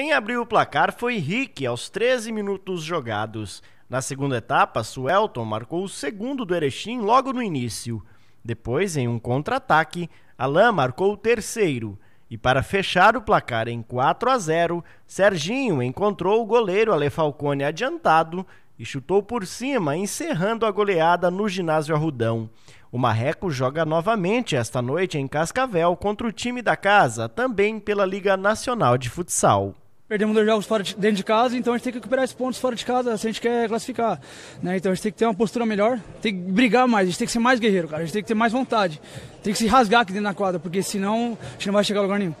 Quem abriu o placar foi Rick, aos 13 minutos jogados. Na segunda etapa, Suelton marcou o segundo do Erechim logo no início. Depois, em um contra-ataque, Alain marcou o terceiro. E para fechar o placar em 4 a 0, Serginho encontrou o goleiro Ale Falcone adiantado e chutou por cima, encerrando a goleada no ginásio Arrudão. O Marreco joga novamente esta noite em Cascavel contra o time da casa, também pela Liga Nacional de Futsal. Perdemos dois jogos fora de, dentro de casa, então a gente tem que recuperar esses pontos fora de casa se a gente quer classificar. Né? Então a gente tem que ter uma postura melhor, tem que brigar mais, a gente tem que ser mais guerreiro, cara. A gente tem que ter mais vontade, tem que se rasgar aqui dentro da quadra, porque senão a gente não vai chegar a lugar nenhum.